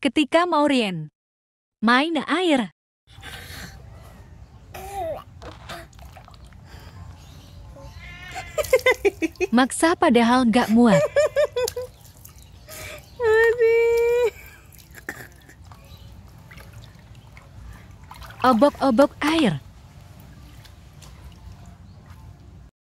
ketika Maurien main air. Maksa padahal gak muat. Obok-obok air.